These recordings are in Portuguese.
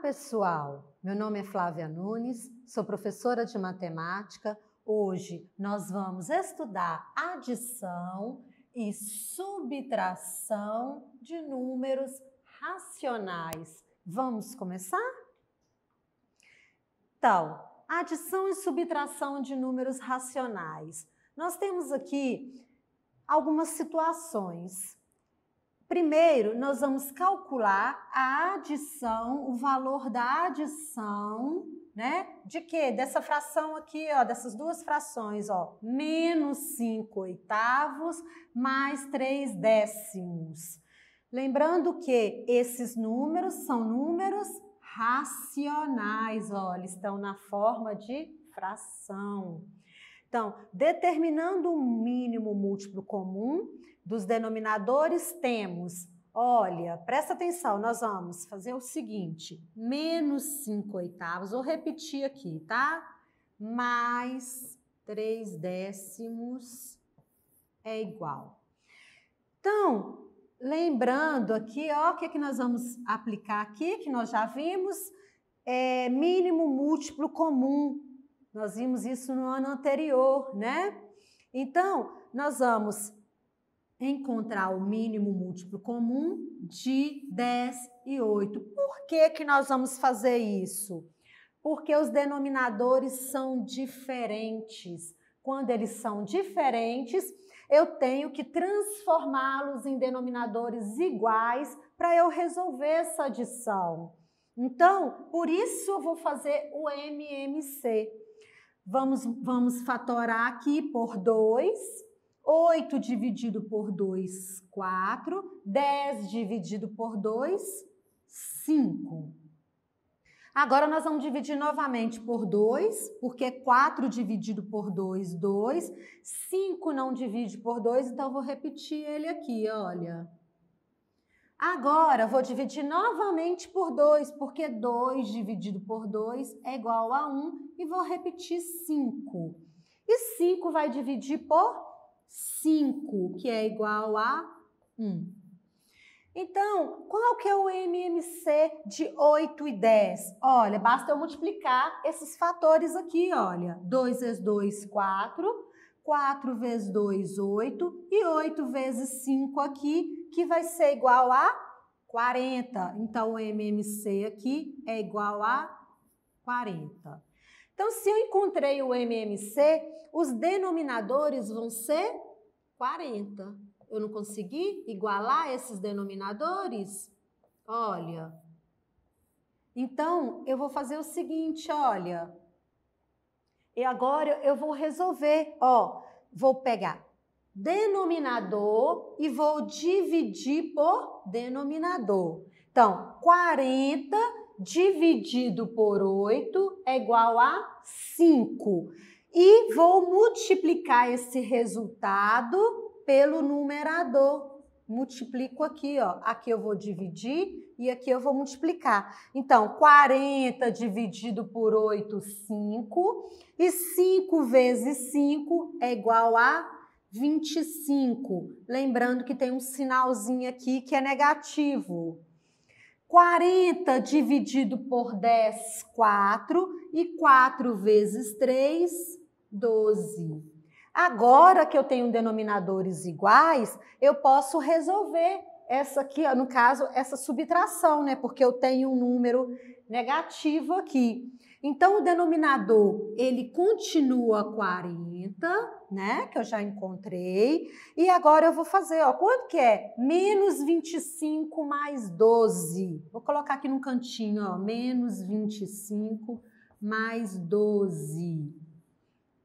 pessoal! Meu nome é Flávia Nunes, sou professora de matemática. Hoje nós vamos estudar adição e subtração de números racionais. Vamos começar? Então, adição e subtração de números racionais. Nós temos aqui algumas situações. Primeiro, nós vamos calcular a adição, o valor da adição, né? De quê? Dessa fração aqui, ó, dessas duas frações, ó. Menos 5 oitavos mais 3 décimos. Lembrando que esses números são números racionais, ó, eles estão na forma de fração. Então, determinando um mínimo múltiplo comum, dos denominadores, temos, olha, presta atenção, nós vamos fazer o seguinte, menos 5 oitavos, vou repetir aqui, tá? Mais 3 décimos é igual. Então, lembrando aqui, ó, o que, é que nós vamos aplicar aqui, que nós já vimos, é mínimo múltiplo comum. Nós vimos isso no ano anterior, né? Então, nós vamos encontrar o mínimo múltiplo comum de 10 e 8. Por que, que nós vamos fazer isso? Porque os denominadores são diferentes. Quando eles são diferentes, eu tenho que transformá-los em denominadores iguais para eu resolver essa adição. Então, por isso eu vou fazer o MMC. Vamos, vamos fatorar aqui por 2 8 dividido por 2, 4. 10 dividido por 2, 5. Agora nós vamos dividir novamente por 2, porque 4 dividido por 2, 2. 5 não divide por 2, então eu vou repetir ele aqui, olha. Agora vou dividir novamente por 2, porque 2 dividido por 2 é igual a 1 um, e vou repetir 5. E 5 vai dividir por 5, que é igual a 1. Então, qual que é o MMC de 8 e 10? Olha, basta eu multiplicar esses fatores aqui, olha. 2 vezes 2, 4. 4 vezes 2, 8. E 8 vezes 5 aqui, que vai ser igual a 40. Então, o MMC aqui é igual a 40. Então, se eu encontrei o MMC, os denominadores vão ser 40. Eu não consegui igualar esses denominadores? Olha. Então, eu vou fazer o seguinte, olha. E agora eu vou resolver, ó, vou pegar denominador e vou dividir por denominador. Então, 40 dividido por 8 é igual a 5. E vou multiplicar esse resultado pelo numerador. Multiplico aqui, ó. Aqui eu vou dividir e aqui eu vou multiplicar. Então, 40 dividido por 8, 5. E 5 vezes 5 é igual a 25. Lembrando que tem um sinalzinho aqui que é negativo. 40 dividido por 10, 4. E 4 vezes 3, 12. Agora que eu tenho denominadores iguais, eu posso resolver essa aqui, no caso, essa subtração, né? Porque eu tenho um número negativo aqui. Então, o denominador, ele continua 40 né? Que eu já encontrei. E agora eu vou fazer, ó, quanto que é? Menos 25 mais 12. Vou colocar aqui no cantinho, ó, menos 25 mais 12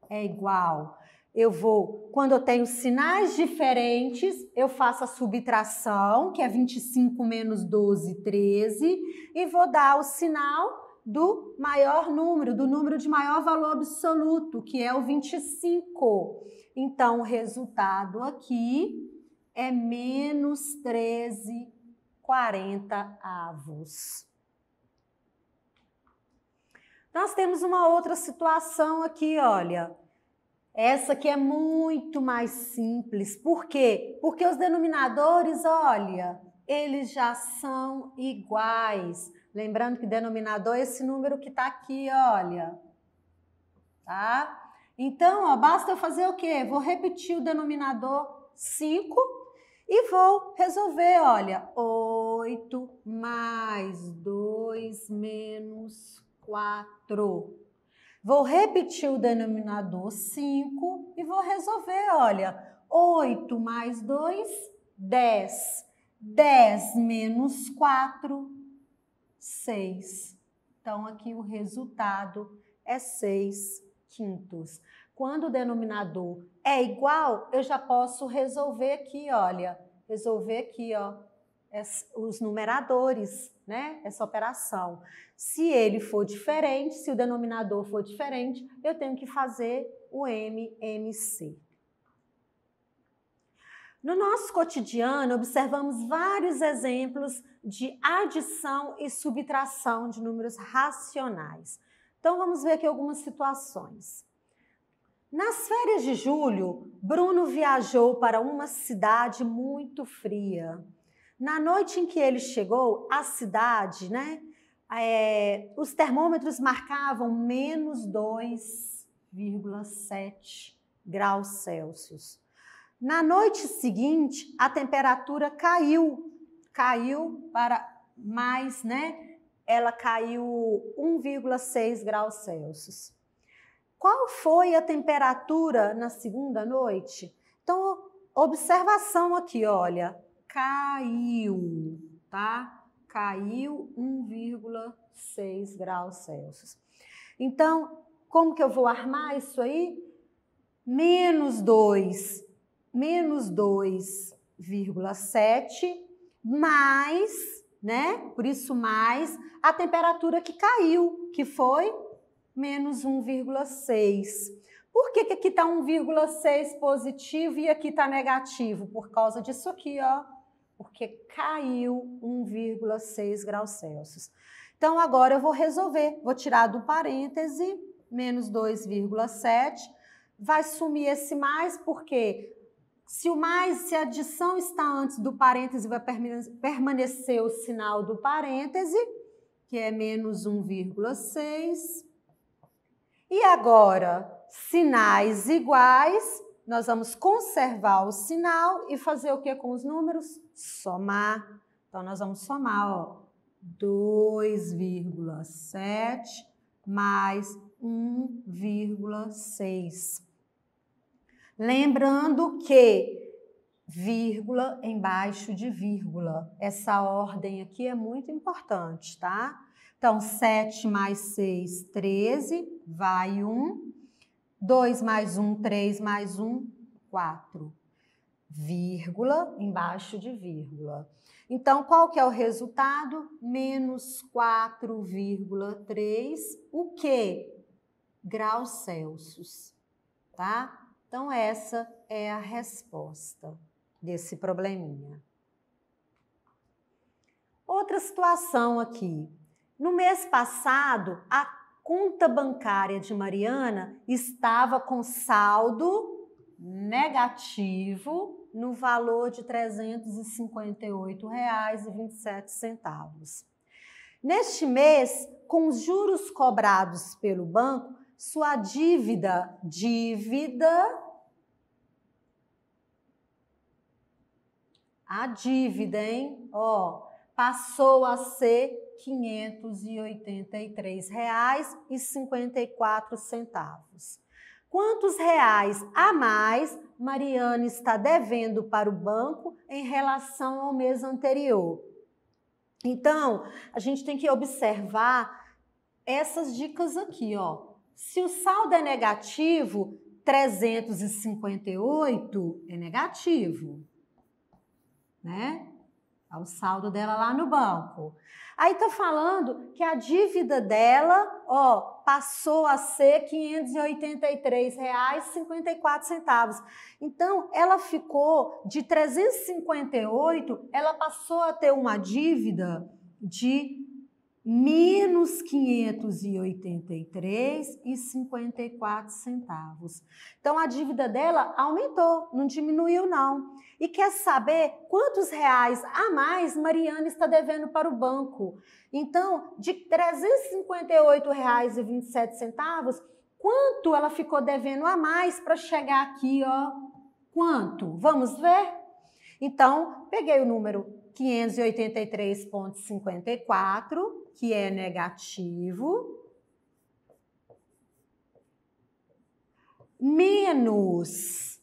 é igual. Eu vou, quando eu tenho sinais diferentes, eu faço a subtração, que é 25 menos 12, 13, e vou dar o sinal do maior número, do número de maior valor absoluto, que é o 25. Então, o resultado aqui é menos 13, 40 avos. Nós temos uma outra situação aqui, olha. Essa aqui é muito mais simples. Por quê? Porque os denominadores, olha, eles já são iguais. Lembrando que denominador é esse número que está aqui, olha. Tá? Então, ó, basta eu fazer o quê? Vou repetir o denominador 5 e vou resolver, olha, 8 mais 2 menos 4. Vou repetir o denominador 5 e vou resolver, olha, 8 mais 2, 10. 10 menos 4, 6. Então, aqui o resultado é 6 quintos. Quando o denominador é igual, eu já posso resolver aqui, olha, resolver aqui, ó, os numeradores, né? Essa operação. Se ele for diferente, se o denominador for diferente, eu tenho que fazer o MMC. No nosso cotidiano, observamos vários exemplos de adição e subtração de números racionais. Então, vamos ver aqui algumas situações. Nas férias de julho, Bruno viajou para uma cidade muito fria. Na noite em que ele chegou, a cidade, né? É, os termômetros marcavam menos 2,7 graus Celsius. Na noite seguinte, a temperatura caiu, caiu para mais, né? Ela caiu 1,6 graus Celsius. Qual foi a temperatura na segunda noite? Então, observação aqui, olha, caiu, tá? Caiu 1,6 graus Celsius. Então, como que eu vou armar isso aí? Menos 2 menos 2,7 mais, né? Por isso mais a temperatura que caiu, que foi menos 1,6. Por que, que aqui está 1,6 positivo e aqui está negativo? Por causa disso aqui, ó. Porque caiu 1,6 graus Celsius. Então agora eu vou resolver. Vou tirar do parêntese, menos 2,7. Vai sumir esse mais, porque se o mais, se a adição está antes do parêntese, vai permanecer o sinal do parêntese, que é menos 1,6. E agora, sinais iguais, nós vamos conservar o sinal e fazer o que com os números? Somar. Então, nós vamos somar, ó, 2,7 mais 1,6. Lembrando que vírgula embaixo de vírgula. Essa ordem aqui é muito importante, tá? Então, 7 mais 6, 13, vai 1. 2 mais 1, 3 mais 1, 4. Vírgula embaixo de vírgula. Então, qual que é o resultado? Menos 4,3, o quê? Graus Celsius, tá? Então, essa é a resposta desse probleminha. Outra situação aqui. No mês passado, a conta bancária de Mariana estava com saldo negativo no valor de R$ 358,27. Neste mês, com os juros cobrados pelo banco, sua dívida, dívida A dívida, hein? Ó, passou a ser R$ 583,54. Quantos reais a mais Mariana está devendo para o banco em relação ao mês anterior? Então, a gente tem que observar essas dicas aqui, ó. Se o saldo é negativo, 358 é negativo né? É o saldo dela lá no banco. Aí tá falando que a dívida dela, ó, passou a ser R$ 583,54. Então, ela ficou de 358, ela passou a ter uma dívida de menos 583,54 e centavos. Então a dívida dela aumentou, não diminuiu não. E quer saber quantos reais a mais Mariana está devendo para o banco? Então, de R$ reais e centavos, quanto ela ficou devendo a mais para chegar aqui, ó? Quanto? Vamos ver? Então, peguei o número 583.54 que é negativo, menos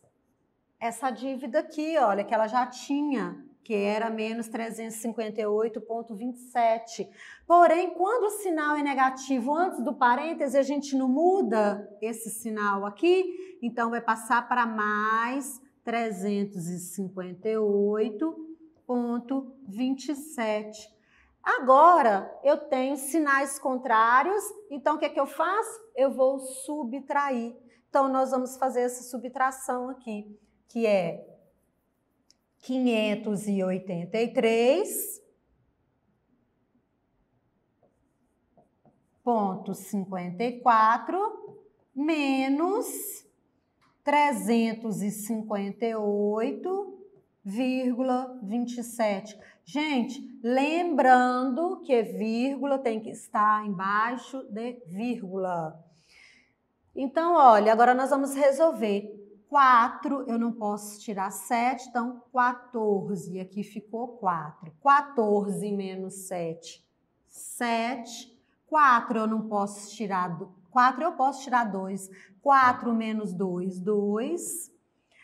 essa dívida aqui, olha, que ela já tinha, que era menos 358,27. Porém, quando o sinal é negativo antes do parêntese, a gente não muda esse sinal aqui, então vai passar para mais 358,27. Agora eu tenho sinais contrários, então o que é que eu faço? Eu vou subtrair. Então nós vamos fazer essa subtração aqui, que é 583 ponto menos 358,27. Gente, lembrando que vírgula tem que estar embaixo de vírgula. Então, olha, agora nós vamos resolver. 4, eu não posso tirar 7, então 14. Aqui ficou 4. 14 menos 7, 7. 4 eu não posso tirar, 4 eu posso tirar 2. 4 menos 2, 2.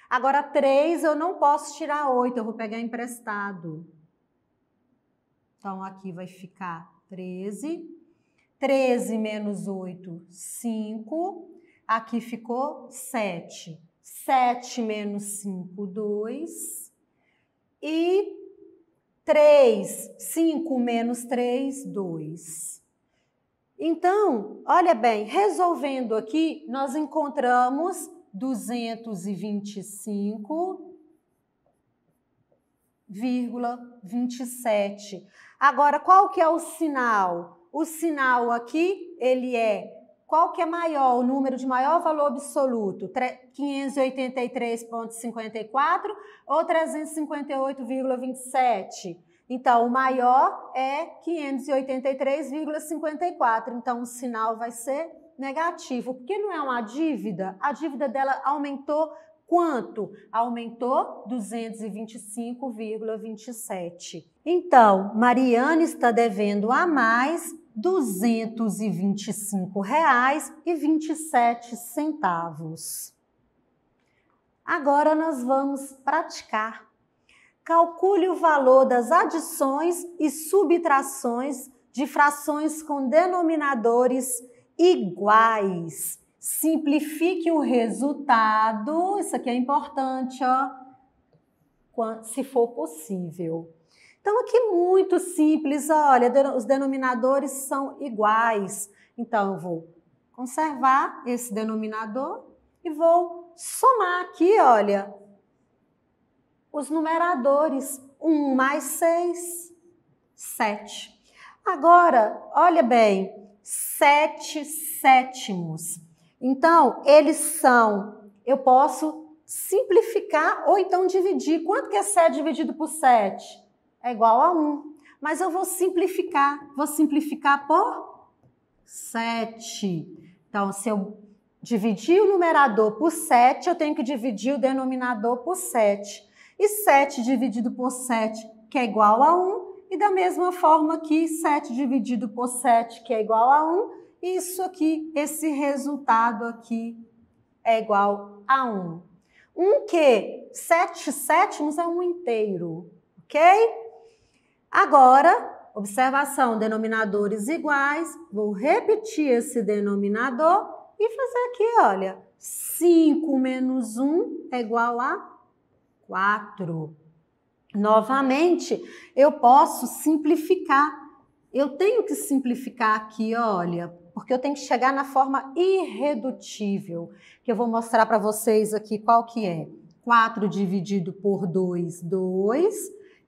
Agora 3 eu não posso tirar 8, eu vou pegar emprestado. Então aqui vai ficar 13. 13 menos 8, 5. Aqui ficou 7. 7 menos 5, 2. E 3, 5 menos 3, 2. Então, olha bem, resolvendo aqui, nós encontramos 225 0,27. Agora, qual que é o sinal? O sinal aqui, ele é qual que é maior, o número de maior valor absoluto, 583,54 ou 358,27? Então, o maior é 583,54. Então, o sinal vai ser negativo, porque não é uma dívida, a dívida dela aumentou Quanto? Aumentou 225,27. Então, Mariana está devendo a mais R$ 225,27. Agora nós vamos praticar. Calcule o valor das adições e subtrações de frações com denominadores iguais. Simplifique o resultado. Isso aqui é importante, ó. Se for possível. Então, aqui é muito simples, olha, os denominadores são iguais. Então, eu vou conservar esse denominador e vou somar aqui, olha, os numeradores. 1 mais 6, 7. Agora, olha bem, 7 sétimos. Então, eles são, eu posso simplificar ou então dividir. Quanto que é 7 dividido por 7? É igual a 1. Mas eu vou simplificar. Vou simplificar por 7. Então, se eu dividir o numerador por 7, eu tenho que dividir o denominador por 7. E 7 dividido por 7, que é igual a 1. E da mesma forma que 7 dividido por 7, que é igual a 1 isso aqui, esse resultado aqui é igual a 1. 1 que 7 sétimos é um inteiro, ok? Agora, observação, denominadores iguais, vou repetir esse denominador e fazer aqui, olha, 5 menos 1 é igual a 4. Novamente, eu posso simplificar. Eu tenho que simplificar aqui, olha, porque eu tenho que chegar na forma irredutível, que eu vou mostrar para vocês aqui qual que é. 4 dividido por 2, 2,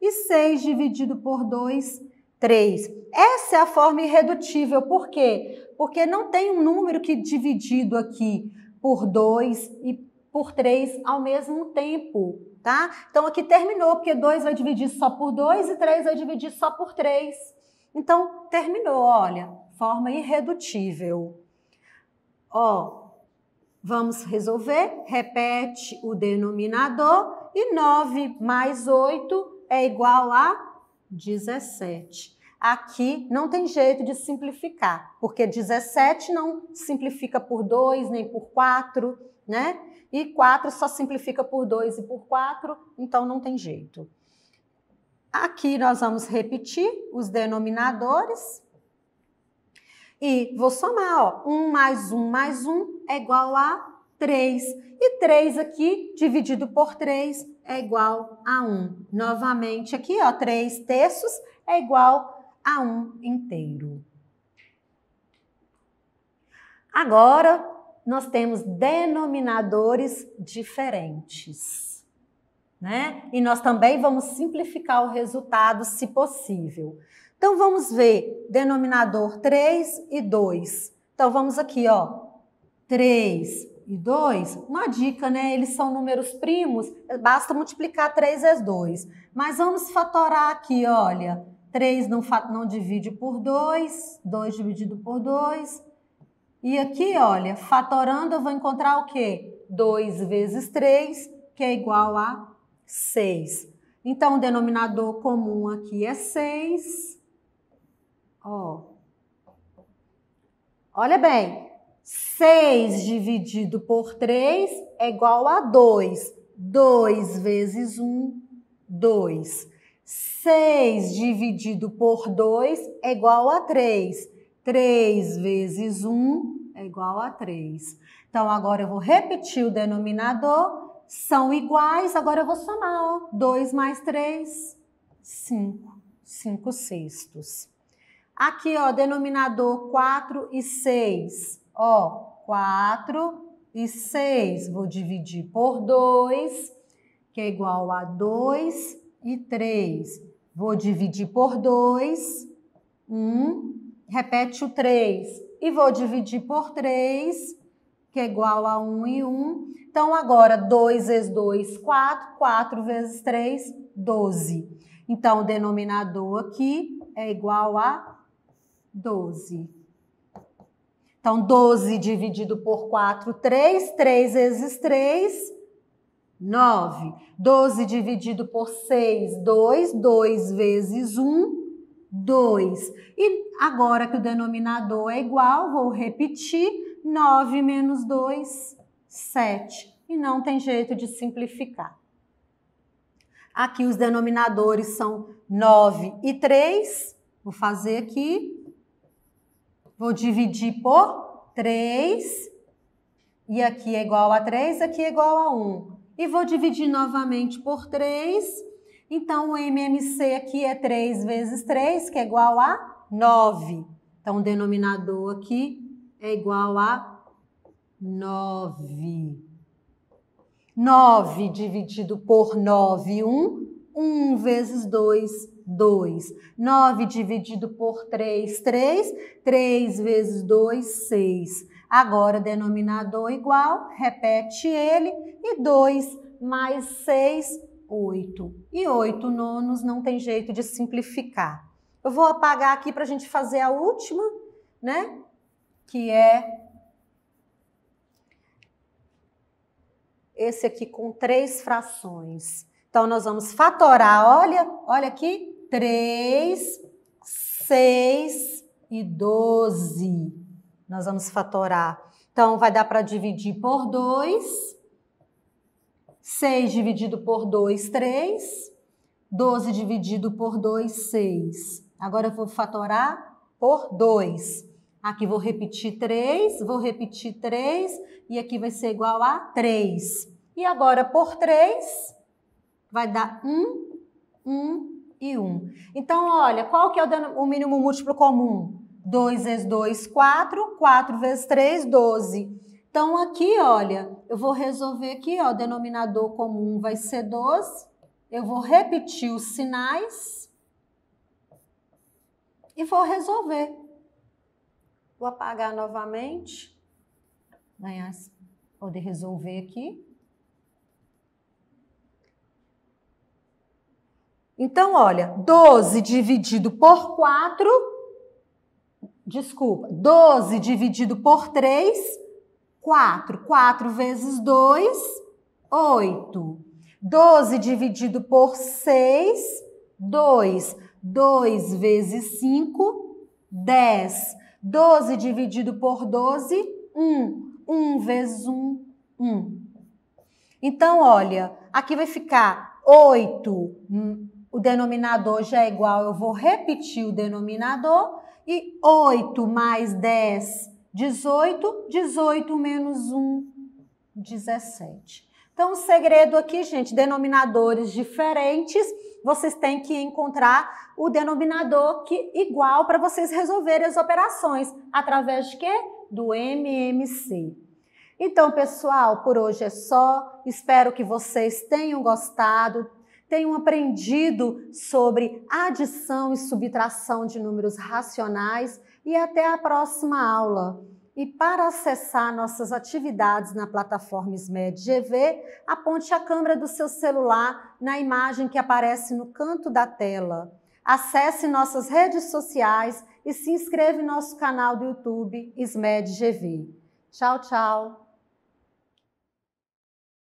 e 6 dividido por 2, 3. Essa é a forma irredutível, por quê? Porque não tem um número que dividido aqui por 2 e por 3 ao mesmo tempo, tá? Então aqui terminou, porque 2 vai dividir só por 2 e 3 vai dividir só por 3. Então terminou, olha, forma irredutível. Ó, vamos resolver, repete o denominador e 9 mais 8 é igual a 17. Aqui não tem jeito de simplificar, porque 17 não simplifica por 2 nem por 4, né? E 4 só simplifica por 2 e por 4, então não tem jeito. Aqui nós vamos repetir os denominadores. E vou somar, ó, 1 mais 1 mais 1 é igual a 3. E 3 aqui dividido por 3 é igual a 1. Novamente aqui, ó, 3 terços é igual a 1 inteiro. Agora, nós temos denominadores diferentes. Né? E nós também vamos simplificar o resultado, se possível. Então vamos ver denominador 3 e 2. Então vamos aqui, ó. 3 e 2, uma dica, né? Eles são números primos, basta multiplicar 3 vezes 2. Mas vamos fatorar aqui, olha. 3 não, não divide por 2, 2 dividido por 2. E aqui, olha, fatorando eu vou encontrar o quê? 2 vezes 3, que é igual a 6. Então, o denominador comum aqui é 6. Ó. Olha bem. 6 dividido por 3 é igual a 2. 2 vezes 1, 2. 6 dividido por 2 é igual a 3. 3 vezes 1 é igual a 3. Então, agora eu vou repetir o denominador. São iguais, agora eu vou somar. 2 mais 3, 5. 5 sextos. Aqui, ó, denominador 4 e 6. Ó, 4 e 6. Vou dividir por 2, que é igual a 2 e 3. Vou dividir por 2, 1, repete o 3. E vou dividir por 3, que é igual a 1 e 1. Então, agora, 2 vezes 2, 4. 4 vezes 3, 12. Então, o denominador aqui é igual a 12. Então, 12 dividido por 4, 3. 3 vezes 3, 9. 12 dividido por 6, 2. 2 vezes 1, 2. E agora que o denominador é igual, vou repetir: 9 menos 2, 7. E não tem jeito de simplificar. Aqui os denominadores são 9 e 3. Vou fazer aqui Vou dividir por 3. E aqui é igual a 3, aqui é igual a 1. E vou dividir novamente por 3. Então, o MMC aqui é 3 vezes 3, que é igual a 9. Então, o denominador aqui é igual a 9. 9 dividido por 9, 1. 1 vezes 2, 2. 9 dividido por 3, 3. 3 vezes 2, 6. Agora, denominador igual, repete ele. E 2 mais 6, 8. E 8 nonos não tem jeito de simplificar. Eu vou apagar aqui para a gente fazer a última, né? Que é esse aqui com três frações. Então, nós vamos fatorar, olha, olha aqui, 3, 6 e 12. Nós vamos fatorar. Então, vai dar para dividir por 2. 6 dividido por 2, 3. 12 dividido por 2, 6. Agora eu vou fatorar por 2. Aqui vou repetir 3, vou repetir 3 e aqui vai ser igual a 3. E agora por 3 vai dar 1, 1, e 1. Então, olha, qual que é o, o mínimo múltiplo comum? 2 vezes 2, 4. 4 vezes 3, 12. Então, aqui, olha, eu vou resolver aqui, ó, o denominador comum vai ser 12. Eu vou repetir os sinais e vou resolver. Vou apagar novamente, ganhar, poder resolver aqui. Então, olha, 12 dividido por 4, desculpa, 12 dividido por 3, 4. 4 vezes 2, 8. 12 dividido por 6, 2. 2 vezes 5, 10. 12 dividido por 12, 1. 1 vezes 1, 1. Então, olha, aqui vai ficar 8 o denominador já é igual, eu vou repetir o denominador, e 8 mais 10, 18, 18 menos 1, 17. Então, o segredo aqui, gente, denominadores diferentes, vocês têm que encontrar o denominador que igual para vocês resolverem as operações. Através de quê? Do MMC. Então, pessoal, por hoje é só. Espero que vocês tenham gostado, tenham aprendido sobre adição e subtração de números racionais e até a próxima aula. E para acessar nossas atividades na plataforma SMED GV, aponte a câmera do seu celular na imagem que aparece no canto da tela. Acesse nossas redes sociais e se inscreva em nosso canal do YouTube SMED GV. Tchau, tchau!